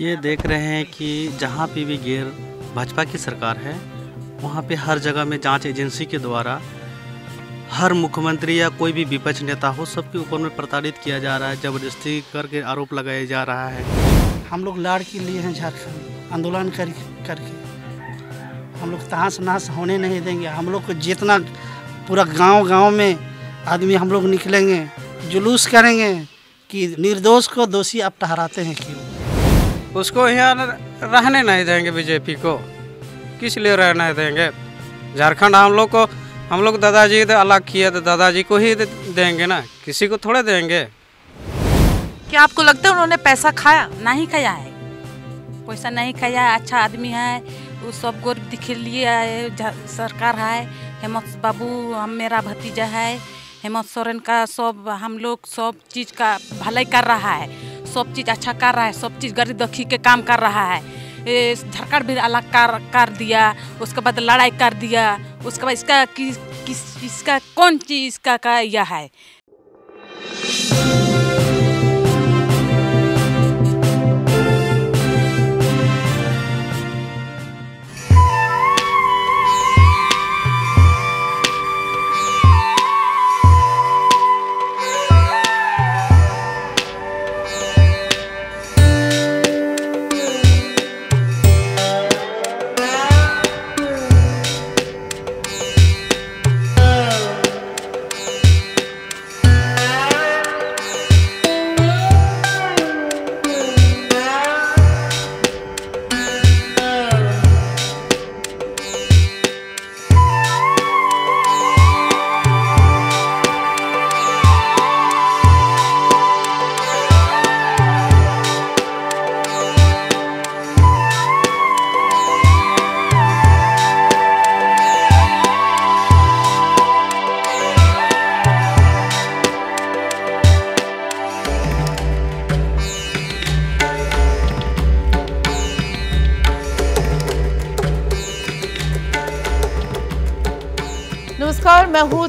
ये देख रहे हैं कि जहाँ पे भी गैर भाजपा की सरकार है वहाँ पे हर जगह में जांच एजेंसी के द्वारा हर मुख्यमंत्री या कोई भी विपक्ष नेता हो सबके ऊपर में प्रताड़ित किया जा रहा है जबरदस्ती करके आरोप लगाया जा रहा है हम लोग लाड़ के लिए हैं झारखंड आंदोलन कर करके हम लोग तहास नहास होने नहीं देंगे हम लोग को जितना पूरा गांव गांव में आदमी हम लोग निकलेंगे जुलूस करेंगे कि निर्दोष को दोषी आप ठहराते हैं क्यों उसको यहाँ रहने नहीं देंगे बीजेपी को किस लिए रहने देंगे झारखंड हम लोग को हम लोग दादाजी अलग किए तो दादाजी को ही देंगे ना किसी को थोड़े देंगे क्या आपको लगता है उन्होंने पैसा खाया नहीं खाया है पैसा नहीं खाया है अच्छा आदमी है वो सब गोर दिखे लिए सरकार है हेमंत बाबू हम मेरा भतीजा है हेमंत सोरेन का सब हम लोग सब चीज़ का भलाई कर रहा है सब चीज़ अच्छा कर रहा है सब चीज़ गरीब दुखी के काम कर रहा है झारखंड भी अलग कर कर दिया उसके बाद लड़ाई कर दिया उसके बाद इसका किस किस इसका कौन चीज़ का, का यह है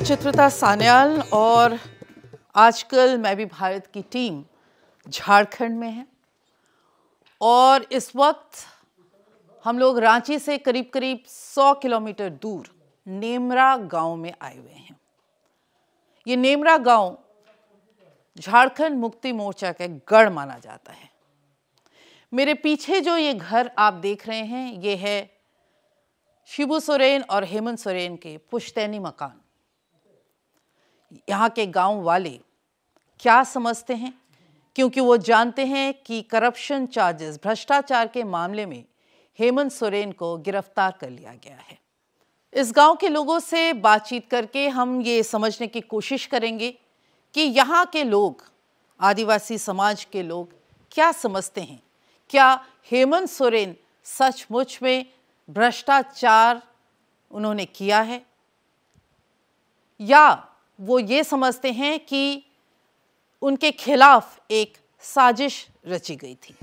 चित्रता सान्याल और आजकल मैं भी भारत की टीम झारखंड में है और इस वक्त हम लोग रांची से करीब करीब 100 किलोमीटर दूर नेमरा गांव में आए हुए हैं ये नेमरा गांव झारखंड मुक्ति मोर्चा का गढ़ माना जाता है मेरे पीछे जो ये घर आप देख रहे हैं ये है शिबू सोरेन और हेमंत सोरेन के पुश्तैनी मकान यहाँ के गांव वाले क्या समझते हैं क्योंकि वो जानते हैं कि करप्शन चार्जेस भ्रष्टाचार के मामले में हेमंत सोरेन को गिरफ्तार कर लिया गया है इस गांव के लोगों से बातचीत करके हम ये समझने की कोशिश करेंगे कि यहाँ के लोग आदिवासी समाज के लोग क्या समझते हैं क्या हेमंत सोरेन सचमुच में भ्रष्टाचार उन्होंने किया है या वो ये समझते हैं कि उनके खिलाफ एक साजिश रची गई थी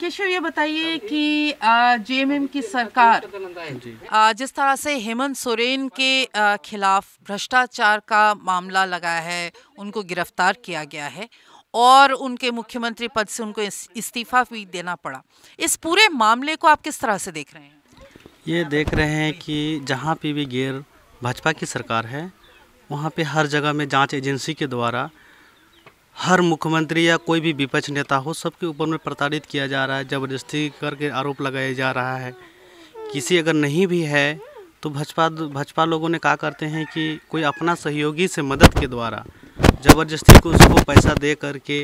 केशव uh, ये बताइए कि जे uh, की सरकार आ, uh, जिस तरह से हेमंत सोरेन के आ, खिलाफ भ्रष्टाचार का मामला लगाया है उनको गिरफ्तार किया गया है और उनके मुख्यमंत्री पद से उनको इस्तीफा भी देना पड़ा इस पूरे मामले को आप किस तरह से देख रहे हैं ये देख रहे हैं कि जहाँ पे भी गैर भाजपा की सरकार है वहाँ पे हर जगह में जांच एजेंसी के द्वारा हर मुख्यमंत्री या कोई भी विपक्ष नेता हो सबके ऊपर में प्रताड़ित किया जा रहा है जबरदस्ती करके आरोप लगाया जा रहा है किसी अगर नहीं भी है तो भाजपा भाजपा लोगों ने कहा करते हैं कि कोई अपना सहयोगी से मदद के द्वारा ज़बरदस्ती को उसको पैसा दे करके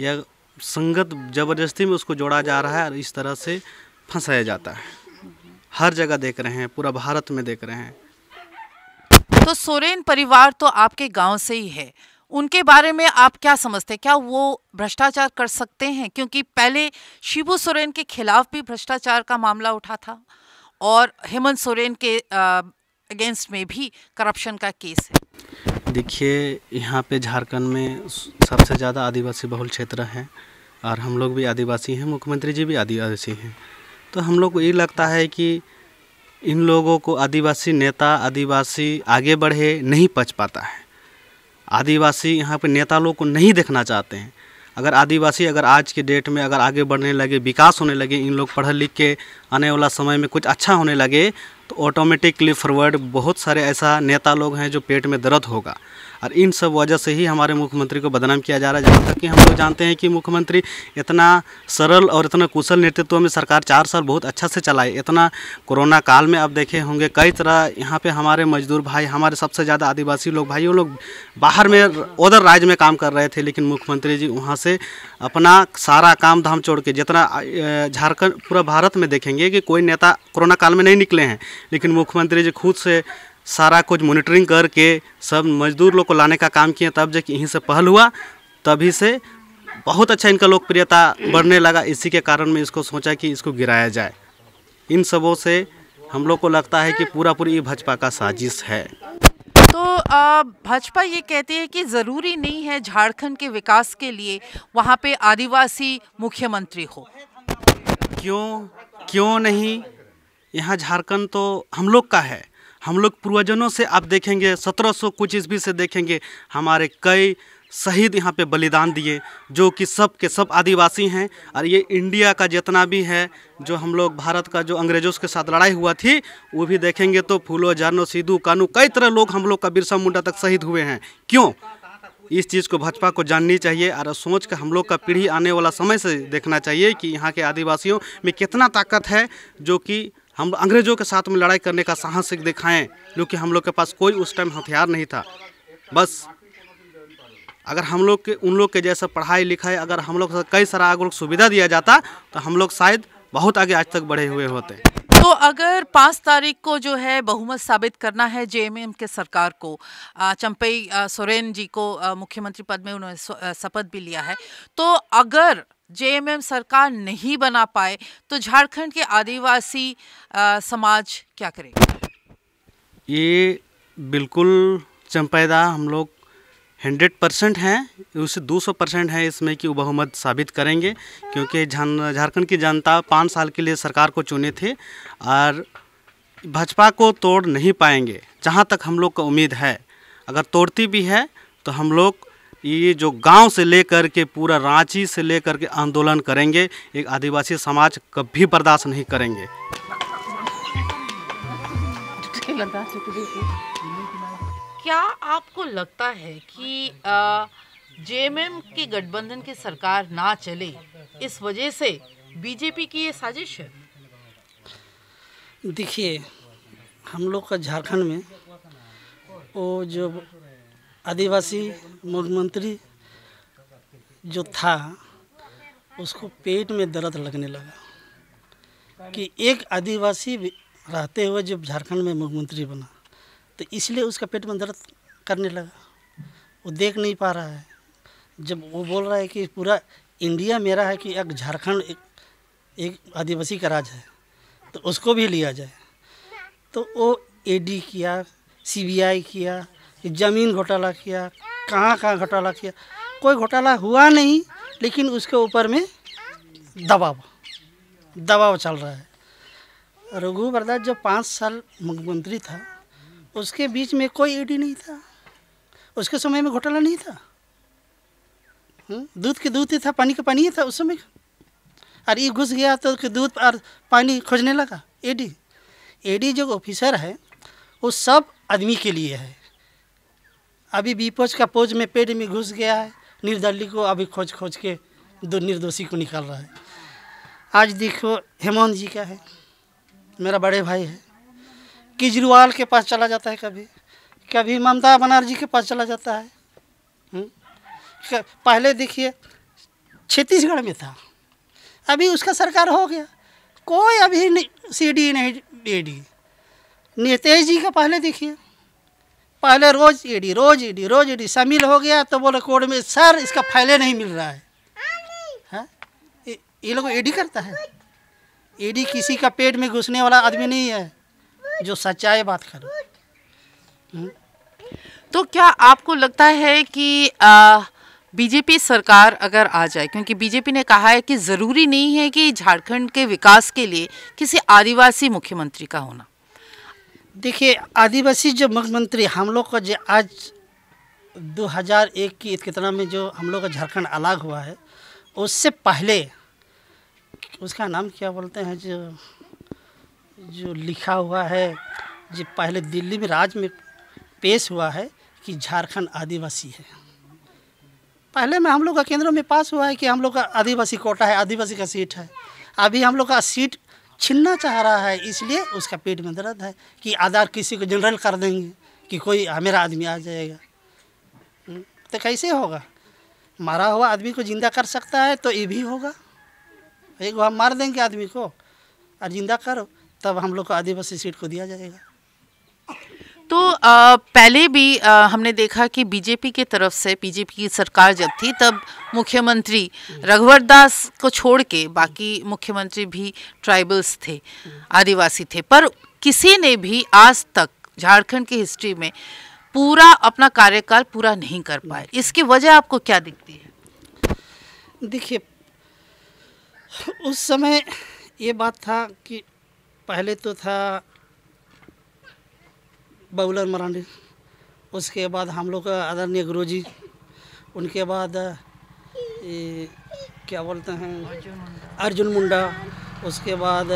या संगत ज़बरदस्ती में उसको जोड़ा जा रहा है और इस तरह से फंसाया जाता है हर जगह देख रहे हैं पूरा भारत में देख रहे हैं तो सोरेन परिवार तो आपके गांव से ही है उनके बारे में आप क्या समझते हैं क्या वो भ्रष्टाचार कर सकते हैं क्योंकि पहले शिबू सोरेन के खिलाफ भी भ्रष्टाचार का मामला उठा था और हेमंत सोरेन के अगेंस्ट में भी करप्शन का केस है देखिए यहाँ पे झारखंड में सबसे ज़्यादा आदिवासी बहुल क्षेत्र हैं और हम लोग भी आदिवासी हैं मुख्यमंत्री जी भी आदिवासी हैं तो हम लोग को ये लगता है कि इन लोगों को आदिवासी नेता आदिवासी आगे बढ़े नहीं पच पाता है आदिवासी यहाँ पे नेता लोग को नहीं देखना चाहते हैं अगर आदिवासी अगर आज के डेट में अगर आगे बढ़ने लगे विकास होने लगे इन लोग पढ़ लिख के आने वाला समय में कुछ अच्छा होने लगे तो ऑटोमेटिकली फॉरवर्ड बहुत सारे ऐसा नेता लोग हैं जो पेट में दर्द होगा और इन सब वजह से ही हमारे मुख्यमंत्री को बदनाम किया जा रहा है जहाँ तक कि हम लोग जानते हैं कि मुख्यमंत्री इतना सरल और इतना कुशल नेतृत्व में सरकार चार साल बहुत अच्छा से चलाए इतना कोरोना काल में आप देखे होंगे कई तरह यहाँ पे हमारे मजदूर भाई हमारे सबसे ज़्यादा आदिवासी लोग भाई वो लोग बाहर में उधर राज्य में काम कर रहे थे लेकिन मुख्यमंत्री जी वहाँ से अपना सारा काम धाम छोड़ के जितना झारखंड पूरा भारत में देखेंगे कि कोई नेता कोरोना काल में नहीं निकले हैं लेकिन मुख्यमंत्री जी खुद से सारा कुछ मॉनिटरिंग करके सब मजदूर लोग को लाने का काम किए तब जब यहीं से पहल हुआ तभी से बहुत अच्छा इनका लोकप्रियता बढ़ने लगा इसी के कारण में इसको सोचा कि इसको गिराया जाए इन सबों से हम लोग को लगता है कि पूरा पूरी भाजपा का साजिश है तो भाजपा ये कहती है कि ज़रूरी नहीं है झारखंड के विकास के लिए वहाँ पे आदिवासी मुख्यमंत्री हो क्यों क्यों नहीं यहाँ झारखंड तो हम लोग का है हम लोग पूर्वजनों से आप देखेंगे सत्रह सौ कुछ ईस्वी से देखेंगे हमारे कई शहीद यहाँ पे बलिदान दिए जो कि सब के सब आदिवासी हैं और ये इंडिया का जितना भी है जो हम लोग भारत का जो अंग्रेजों के साथ लड़ाई हुआ थी वो भी देखेंगे तो फूलो जानो सिद्धू कानू कई तरह लोग हम लोग का बिरसा मुंडा तक शहीद हुए हैं क्यों इस चीज़ को भाजपा को जाननी चाहिए और सोच कर हम लोग का पीढ़ी आने वाला समय से देखना चाहिए कि यहाँ के आदिवासियों में कितना ताकत है जो कि हम अंग्रेज़ों के साथ में लड़ाई करने का साहस दिखाएं क्योंकि हम लोग के पास कोई उस टाइम हथियार नहीं था बस अगर हम लोग के उन लोग के जैसा पढ़ाई लिखाई अगर हम लोग कई सारा अगर सुविधा दिया जाता तो हम लोग शायद बहुत आगे आज तक बढ़े हुए होते तो अगर पाँच तारीख को जो है बहुमत साबित करना है जे के सरकार को चंपई सोरेन जी को मुख्यमंत्री पद में उन्होंने शपथ भी लिया है तो अगर जेएमएम सरकार नहीं बना पाए तो झारखंड के आदिवासी आ, समाज क्या करे ये बिल्कुल चंपैदा हम लोग हंड्रेड परसेंट हैं उसे दो सौ परसेंट है इसमें कि बहुमत साबित करेंगे क्योंकि झारखंड की जनता पाँच साल के लिए सरकार को चुने थे और भाजपा को तोड़ नहीं पाएंगे जहाँ तक हम लोग का उम्मीद है अगर तोड़ती भी है तो हम लोग ये जो गांव से लेकर के पूरा रांची से लेकर के आंदोलन करेंगे एक आदिवासी समाज कभी बर्दाश्त नहीं करेंगे क्या आपको लगता है कि जेएमएम के गठबंधन की सरकार ना चले इस वजह से बीजेपी की ये साजिश है देखिए हम लोग का झारखंड में वो जो आदिवासी मुख्यमंत्री जो था उसको पेट में दर्द लगने लगा कि एक आदिवासी रहते हुए जब झारखंड में मुख्यमंत्री बना तो इसलिए उसका पेट में दर्द करने लगा वो देख नहीं पा रहा है जब वो बोल रहा है कि पूरा इंडिया मेरा है कि एक झारखंड एक, एक आदिवासी का राज है तो उसको भी लिया जाए तो वो एडी किया सीबीआई किया ज़मीन घोटाला किया कहाँ कहाँ घोटाला किया कोई घोटाला हुआ नहीं लेकिन उसके ऊपर में दबाव दबाव चल रहा है रघु बरदास जो पाँच साल मुख्यमंत्री था उसके बीच में कोई ईडी e नहीं था उसके समय में घोटाला नहीं था हम्म, दूध के दूध ही था पानी का पानी ही था उस समय और ये e घुस गया तो दूध और पानी खोजने लगा एडी e एडी जो ऑफिसर है वो सब आदमी के लिए है अभी बीपोज का पोज में पेट में घुस गया है निर्दलीय को अभी खोज खोज के दो निर्दोषी को निकाल रहा है आज देखो हेमंत जी का है मेरा बड़े भाई है केजरीवाल के पास चला जाता है कभी कभी ममता बनर्जी के पास चला जाता है हम्म। पहले देखिए छत्तीसगढ़ में था अभी उसका सरकार हो गया कोई अभी सी डी नहीं डी डी नितेश जी का पहले देखिए पहले रोज ईडी रोज ईडी रोज ईडी शामिल हो गया तो बोले कोर्ट में सर इसका फाइले नहीं मिल रहा है हाँ? ये लोग ईडी करता है ईडी किसी का पेट में घुसने वाला आदमी नहीं है जो सच्चाई बात करो हम्म? तो क्या आपको लगता है कि आ, बीजेपी सरकार अगर आ जाए क्योंकि बीजेपी ने कहा है कि ज़रूरी नहीं है कि झारखंड के विकास के लिए किसी आदिवासी मुख्यमंत्री का होना देखिए आदिवासी जो मुख्यमंत्री हम लोग का जो आज 2001 की इतना में जो हम लोग का झारखंड अलग हुआ है उससे पहले उसका नाम क्या बोलते हैं जो जो लिखा हुआ है जो पहले दिल्ली में राज में पेश हुआ है कि झारखंड आदिवासी है पहले में हम लोग का केंद्रों में पास हुआ है कि हम लोग का आदिवासी कोटा है आदिवासी का सीट है अभी हम लोग का सीट छीनना चाह रहा है इसलिए उसका पेट में दर्द है कि आधार किसी को जनरल कर देंगे कि कोई मेरा आदमी आ जाएगा हम्म, तो कैसे होगा मारा हुआ आदमी को जिंदा कर सकता है तो ये भी होगा एक हम मार देंगे आदमी को और जिंदा करो तब हम लोग को आदिवासी सीट को दिया जाएगा तो आ, पहले भी आ, हमने देखा कि बीजेपी के तरफ से बीजेपी की सरकार जब थी तब मुख्यमंत्री रघुवर दास को छोड़ के बाकी मुख्यमंत्री भी ट्राइबल्स थे आदिवासी थे पर किसी ने भी आज तक झारखंड की हिस्ट्री में पूरा अपना कार्यकाल पूरा नहीं कर पाए इसकी वजह आपको क्या दिखती है देखिए उस समय ये बात था कि पहले तो था बबुलर मरांडी उसके बाद हम लोग का आदरणीय गुरु जी उनके बाद क्या बोलते हैं अर्जुन मुंडा उसके बाद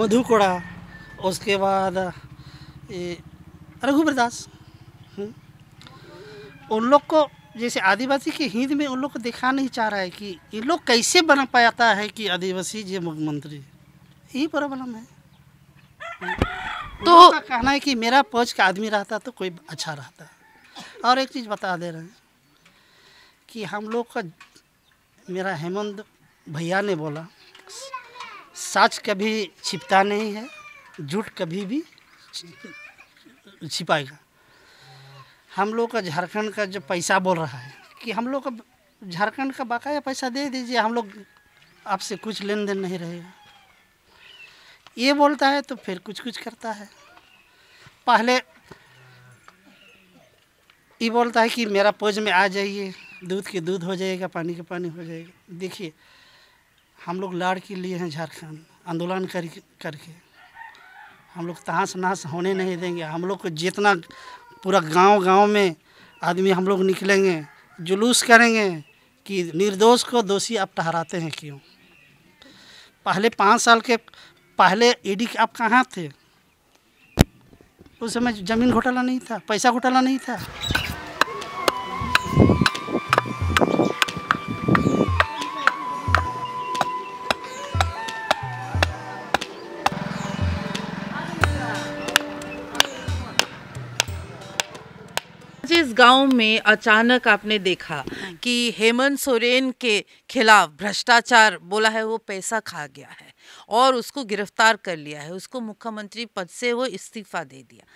मधुकोड़ा उसके बाद रघुबर दास हम्म। उन लोग को जैसे आदिवासी के हिंद में उन लोग को दिखा नहीं चाह रहा है कि ये लोग कैसे बना पाता है कि आदिवासी जी मुख्यमंत्री यही प्रॉब्लम है तो कहना है कि मेरा पहुँच का आदमी रहता तो कोई अच्छा रहता और एक चीज़ बता दे रहे हैं कि हम लोग का मेरा हेमंत भैया ने बोला सच कभी छिपता नहीं है झूठ कभी भी छिपाएगा हम लोग का झारखंड का जो पैसा बोल रहा है कि हम लोग का झारखंड का बाकाया पैसा दे दीजिए हम लोग आपसे कुछ लेन देन नहीं रहेगा ये बोलता है तो फिर कुछ कुछ करता है पहले ये बोलता है कि मेरा पोज में आ जाइए दूध के दूध हो जाएगा पानी के पानी हो जाएगा देखिए हम लोग लाड़ के लिए हैं झारखंड आंदोलन कर करके हम लोग तहास नहास होने नहीं देंगे हम लोग को जितना पूरा गांव गांव में आदमी हम लोग निकलेंगे जुलूस करेंगे कि निर्दोष को दोषी आप ठहराते हैं क्यों पहले पाँच साल के पहले ईडी e आप कहाँ थे उस समय जमीन घोटाला नहीं था पैसा घोटाला नहीं था गांव में अचानक आपने देखा हाँ। कि हेमंत सोरेन के खिलाफ भ्रष्टाचार बोला है वो पैसा खा गया है और उसको गिरफ्तार कर लिया है उसको मुख्यमंत्री पद से वो इस्तीफा दे दिया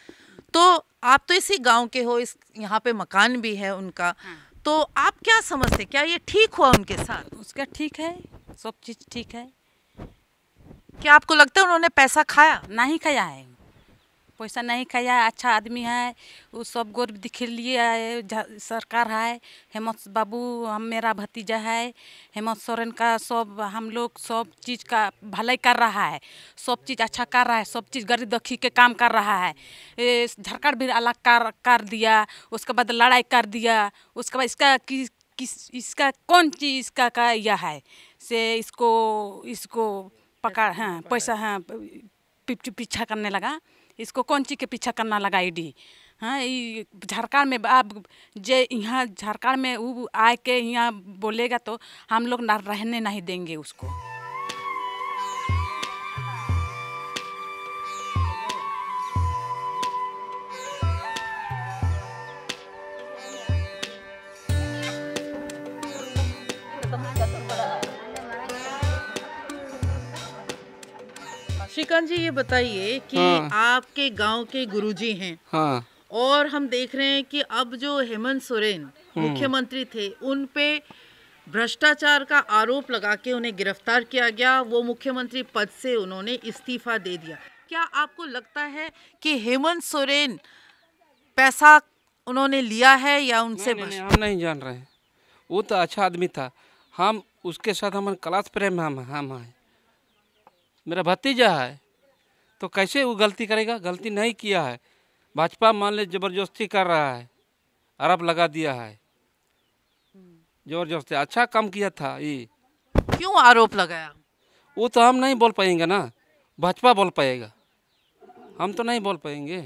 तो आप तो इसी गांव के हो इस यहाँ पे मकान भी है उनका हाँ। तो आप क्या समझते क्या ये ठीक हुआ उनके साथ उसका ठीक है सब चीज़ ठीक है क्या आपको लगता है उन्होंने पैसा खाया नहीं खाया है पैसा नहीं खाया अच्छा आदमी है वो सब गोर दिखे लिए सरकार है हेमंत बाबू हम मेरा भतीजा है हेमंत सोरेन का सब हम लोग सब चीज़ का भलाई कर रहा है सब चीज़ अच्छा कर रहा है सब चीज़ गरीब दुखी के काम कर रहा है झारखंड भी अलग कर कर दिया उसके बाद लड़ाई कर दिया उसके बाद इसका किस किस इसका कौन चीज़ इसका का यह है से इसको इसको पकड़ हाँ पैसा हाँ पीछा करने लगा इसको कौन चीज़ के पीछा करना लगा ईडी हाँ झारखंड में अब जे यहाँ झारखंड में वो के यहाँ बोलेगा तो हम लोग ना रहने नहीं देंगे उसको श्रीकांत जी ये बताइए कि हाँ। आपके गांव के गुरुजी हैं हाँ। और हम देख रहे हैं कि अब जो हेमंत सोरेन हम्म। मुख्यमंत्री थे उन पे भ्रष्टाचार का आरोप लगा के उन्हें गिरफ्तार किया गया वो मुख्यमंत्री पद से उन्होंने इस्तीफा दे दिया क्या आपको लगता है कि हेमंत सोरेन पैसा उन्होंने लिया है या उनसे नहीं, नहीं, हम नहीं जान रहे वो तो अच्छा आदमी था हम उसके साथ हमारे क्लास प्रेम हम हम हैं मेरा भतीजा है तो कैसे वो गलती करेगा गलती नहीं किया है भाजपा मान ले ज़बरदस्ती कर रहा है अरब लगा दिया है ज़बरदस्ती अच्छा काम किया था ये क्यों आरोप लगाया वो तो हम नहीं बोल पाएंगे ना भाजपा बोल पाएगा हम तो नहीं बोल पाएंगे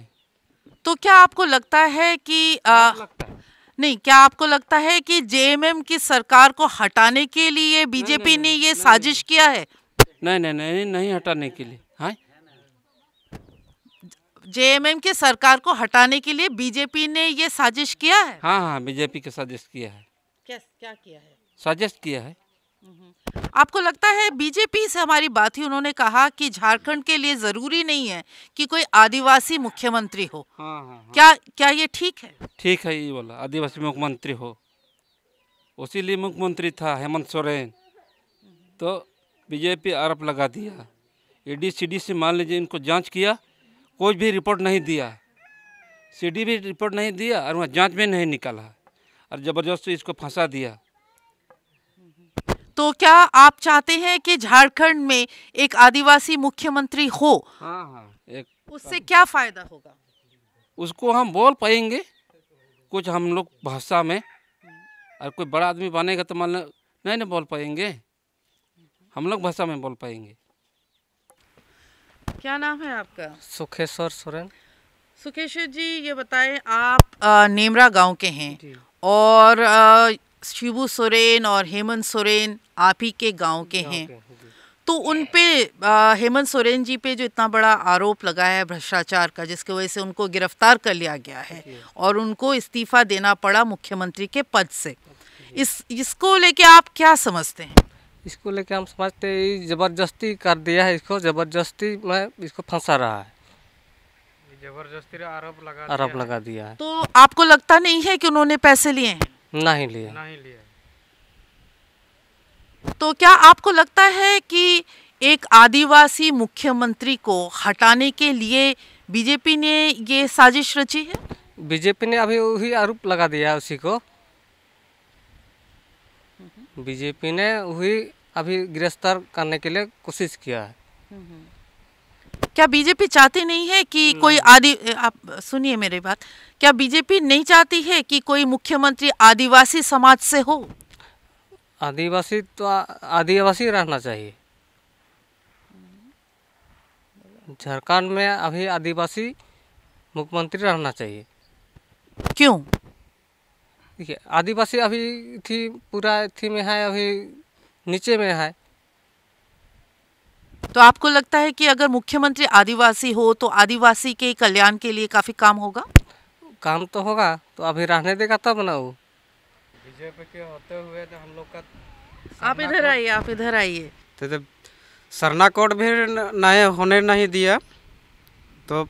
तो क्या आपको लगता है कि आ, लगता है। नहीं क्या आपको लगता है कि जेएमएम की सरकार को हटाने के लिए बीजेपी ने ये साजिश किया है नहीं नहीं नहीं नहीं नहीं हटाने के लिए हाँ जेएमएम के सरकार को हटाने के लिए बीजेपी ने ये साजिश किया है हाँ हाँ बीजेपी के साजिश किया है क्या क्या किया है साजिश किया है हम्म। आपको लगता है बीजेपी से हमारी बात ही उन्होंने कहा कि झारखंड के लिए जरूरी नहीं है कि कोई आदिवासी मुख्यमंत्री हो हाँ, हाँ, हाँ। क्या क्या ये ठीक है ठीक है ये बोला आदिवासी मुख्यमंत्री हो उसी मुख्यमंत्री था हेमंत सोरेन तो बीजेपी आरोप लगा दिया सी डी से मान लीजिए इनको जांच किया कोई भी रिपोर्ट नहीं दिया सीडी भी रिपोर्ट नहीं दिया और वहाँ जांच में नहीं निकाला और ज़बरदस्ती इसको फंसा दिया तो क्या आप चाहते हैं कि झारखंड में एक आदिवासी मुख्यमंत्री हो हाँ हाँ एक उससे क्या फ़ायदा होगा उसको हम बोल पाएंगे कुछ हम लोग भाषा में और कोई बड़ा आदमी बनेगा तो मान नहीं ना बोल पाएंगे हम लोग भाषा में बोल पाएंगे क्या नाम है आपका सुखेश्वर सोरेन सुखेश्वर जी ये बताएं आप नेमरा गांव के हैं और शिबू सोरेन और हेमंत सोरेन आप ही के गांव के हैं तो उन पे हेमंत सोरेन जी पे जो इतना बड़ा आरोप लगा है भ्रष्टाचार का जिसकी वजह से उनको गिरफ्तार कर लिया गया है और उनको इस्तीफा देना पड़ा मुख्यमंत्री के पद से इस इसको लेके आप क्या समझते हैं इसको लेके हम समझते हैं ज़बरदस्ती कर दिया है इसको ज़बरदस्ती में इसको फंसा रहा है जबरदस्ती आरोप लगा आरोप लगा दिया है तो आपको लगता नहीं है कि उन्होंने पैसे लिए नहीं लिए नहीं लिए तो क्या आपको लगता है कि एक आदिवासी मुख्यमंत्री को हटाने के लिए बीजेपी ने ये साजिश रची है बीजेपी ने अभी वही आरोप लगा दिया उसी को बीजेपी ने वही अभी गिरफ्तार करने के लिए कोशिश किया है हम्म। क्या बीजेपी चाहती नहीं है कि हम्म। कोई आदि आप सुनिए मेरी बात क्या बीजेपी नहीं चाहती है कि कोई मुख्यमंत्री आदिवासी समाज से हो आदिवासी तो आदिवासी रहना चाहिए झारखंड में अभी आदिवासी मुख्यमंत्री रहना चाहिए क्यों देखिए आदिवासी अभी थी पूरा थी में है अभी नीचे में है तो आपको लगता है कि अगर मुख्यमंत्री आदिवासी हो तो आदिवासी के कल्याण के लिए काफ़ी काम होगा काम तो होगा तो अभी रहने देगा तब ना वो बीजेपी के होते हुए तो हम लोग का आप इधर आइए आप इधर आइए तो जब सरना कोर्ट भी नए होने नहीं दिया तो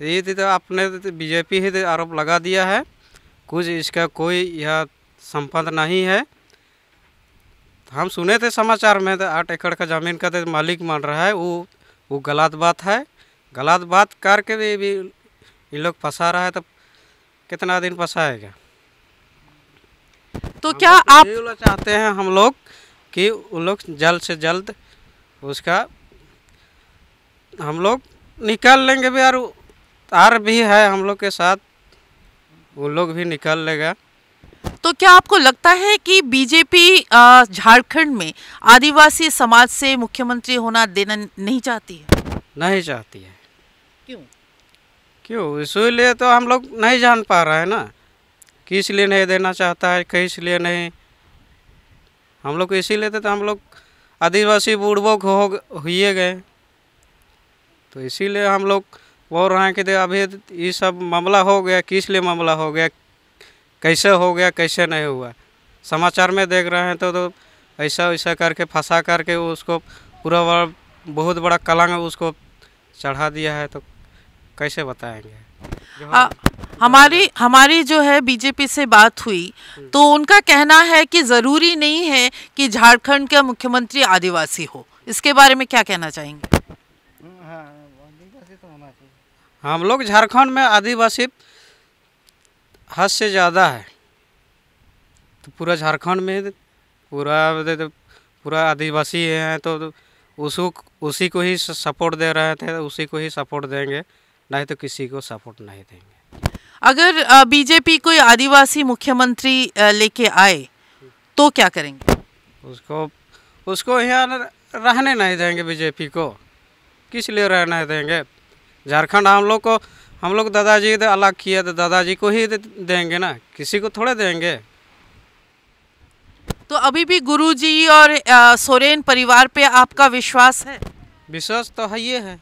ये तो आपने तो बीजेपी ही तो आरोप लगा दिया है कुछ इसका कोई यह संबंध नहीं है हम सुने थे समाचार में तो आठ एकड़ का ज़मीन का तो मालिक मान रहा है वो वो गलत बात है गलत बात करके भी भी ये लोग फंसा रहा है तो कितना दिन फंसाएगा तो क्या आप चाहते हैं हम लोग कि वो लोग जल्द से जल्द उसका हम लोग निकाल लेंगे भी यार तार भी है हम लोग के साथ वो लोग भी निकाल लेगा तो क्या आपको लगता है कि बीजेपी झारखंड में आदिवासी समाज से मुख्यमंत्री होना देना नहीं चाहती है नहीं चाहती है क्यों क्यों इसीलिए तो हम लोग नहीं जान पा रहे हैं ना कि इसलिए नहीं देना चाहता है किस लिए नहीं हम लोग इसीलिए तो, तो हम लोग आदिवासी बुड़बक हो हुए गए तो इसीलिए हम लोग बोल रहे हैं कि अभी ये सब मामला हो गया किस लिए मामला हो गया कैसे हो गया कैसे नहीं हुआ समाचार में देख रहे हैं तो, तो ऐसा वैसा करके फंसा करके उसको पूरा बड़ा बहुत बड़ा कलंग उसको चढ़ा दिया है तो कैसे बताएंगे आ, हाँ, हमारी हमारी जो है बीजेपी से बात हुई हम्म। तो उनका कहना है कि ज़रूरी नहीं है कि झारखंड का मुख्यमंत्री आदिवासी हो इसके बारे में क्या कहना चाहेंगे हाँ हम लोग झारखंड में आदिवासी हद से ज़्यादा है तो पूरा झारखंड में पूरा पूरा आदिवासी हैं तो उस उसी को ही सपोर्ट दे रहे थे उसी को ही सपोर्ट देंगे नहीं तो किसी को सपोर्ट नहीं देंगे अगर बीजेपी कोई आदिवासी मुख्यमंत्री लेके आए तो क्या करेंगे उसको उसको यहाँ रहने नहीं देंगे बीजेपी को किस लिए रहने देंगे झारखंड हम लोग को हम लोग दादाजी अलग किया तो दादाजी को ही देंगे ना किसी को थोड़े देंगे तो अभी भी गुरुजी और आ, सोरेन परिवार पे आपका विश्वास है विश्वास तो है ये है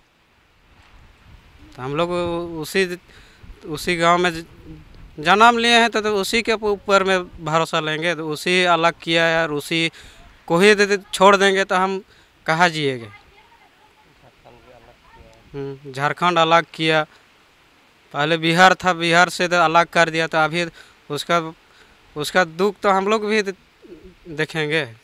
तो हम लोग उसी उसी गांव में जन्म लिए हैं तो, तो उसी के ऊपर में भरोसा लेंगे तो उसी अलग किया है और उसी को ही छोड़ देंगे तो हम कहाँ जिएगा हम्म, झारखंड अलग किया पहले बिहार था बिहार से तो अलग कर दिया तो अभी उसका उसका दुख तो हम लोग भी देखेंगे